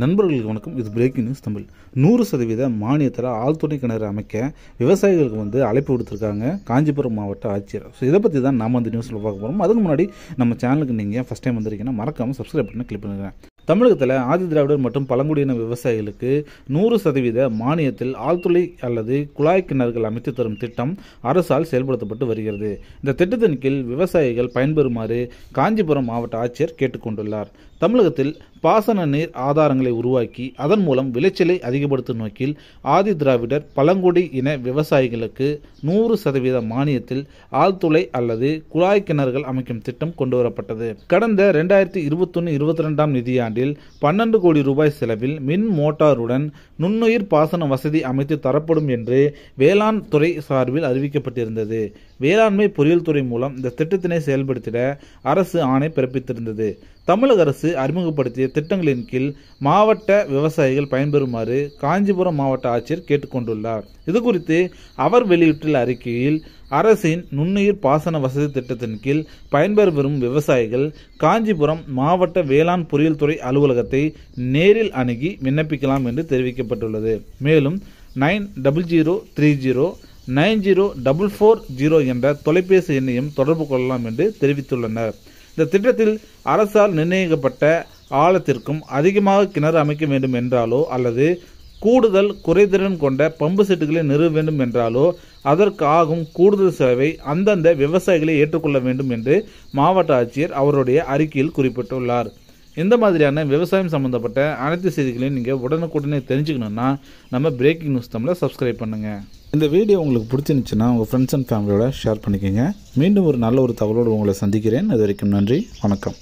நண்பர்களுக்கு வணக்கம் இது பிரேக்கிங் நியூஸ் தமிழ் நூறு சதவீத மானியத்தில் ஆழ்துணை கிணறு அமைக்க விவசாயிகளுக்கு வந்து அழைப்பு கொடுத்துருக்காங்க காஞ்சிபுரம் மாவட்ட ஆட்சியர் ஸோ இதை பற்றி தான் நாம் அந்த நியூஸில் பார்க்க போகிறோம் அதுக்கு முன்னாடி நம்ம சேனலுக்கு நீங்கள் ஃபஸ்ட் டைம் வந்திருக்கீங்கன்னா மறக்காமல் சப்ஸ்கிரைப் பண்ணி கிளிக் பண்ணுறேன் தமிழகத்தில் ஆதி திராவிடர் மற்றும் பழங்குடியின விவசாயிகளுக்கு நூறு சதவீத மானியத்தில் ஆழ்துளை அல்லது குழாய் கிணறுகள் அமைத்து தரும் திட்டம் அரசால் செயல்படுத்தப்பட்டு வருகிறது இந்த திட்டத்தின் கீழ் விவசாயிகள் பயன்பெறுமாறு காஞ்சிபுரம் மாவட்ட ஆட்சியர் கேட்டுக்கொண்டுள்ளார் தமிழகத்தில் பாசன நீர் ஆதாரங்களை உருவாக்கி அதன் மூலம் விளைச்சலை அதிகப்படுத்தும் நோக்கில் ஆதி திராவிடர் பழங்குடி இன விவசாயிகளுக்கு நூறு சதவீத மானியத்தில் ஆழ்துளை அல்லது குழாய் கிணறுகள் அமைக்கும் திட்டம் கொண்டுவரப்பட்டது கடந்த இரண்டாயிரத்தி இருபத்தொன்னு இருபத்தி ரெண்டாம் நிதியாண்டில் பன்னெண்டு கோடி ரூபாய் செலவில் மின் மோட்டாருடன் நுண்ணுயிர் பாசன வசதி அமைத்து தரப்படும் என்று வேளாண் துறை சார்பில் அறிவிக்கப்பட்டிருந்தது வேளாண்மை பொறியியல் துறை மூலம் இந்த திட்டத்தினை செயல்படுத்திட அரசு ஆணை பிறப்பித்திருந்தது தமிழக அரசு அறிமுகப்படுத்திய திட்டங்களின் கீழ் மாவட்ட விவசாயிகள் பயன்பெறுமாறு காஞ்சிபுரம் மாவட்ட ஆட்சியர் கேட்டுக்கொண்டுள்ளார் இது குறித்து அவர் வெளியிட்டுள்ள அறிக்கையில் அரசின் நுண்ணுயிர் பாசன வசதி திட்டத்தின் கீழ் பயன்பெற வரும் விவசாயிகள் காஞ்சிபுரம் மாவட்ட வேளாண் பொறியியல் துறை அலுவலகத்தை நேரில் அணுகி விண்ணப்பிக்கலாம் என்று தெரிவிக்கப்பட்டுள்ளது மேலும் nine double zero three zero nine zero double four zero என்ற தொலைபேசி எண்ணையும் தொடர்பு கொள்ளலாம் என்று தெரிவித்துள்ளனர் இந்த திட்டத்தில் அரசால் நிர்ணயிக்கப்பட்ட ஆழத்திற்கும் அதிகமாக கிணறு அமைக்க வேண்டும் என்றாலோ அல்லது கூடுதல் குறைதிறன் கொண்ட பம்பு செட்டுகளை நிறுவ வேண்டும் என்றாலோ அதற்கு ஆகும் கூடுதல் செலவை அந்தந்த விவசாயிகளை ஏற்றுக்கொள்ள வேண்டும் என்று மாவட்ட ஆட்சியர் அவருடைய அறிக்கையில் குறிப்பிட்டுள்ளார் இந்த மாதிரியான விவசாயம் சம்மந்தப்பட்ட அனைத்து செய்திகளையும் நீங்கள் உடனுக்குடனே தெரிஞ்சுக்கணுன்னா நம்ம பிரேக்கிங் நியூஸ் தமிழை சப்ஸ்கிரைப் பண்ணுங்கள் இந்த வீடியோ உங்களுக்கு பிடிச்சிருந்துச்சுன்னா உங்கள் ஃப்ரெண்ட்ஸ் அண்ட் ஃபேமிலியோட ஷேர் பண்ணிக்கோங்க மீண்டும் ஒரு நல்ல ஒரு தகவலோடு உங்களை சந்திக்கிறேன் அது வரைக்கும் நன்றி வணக்கம்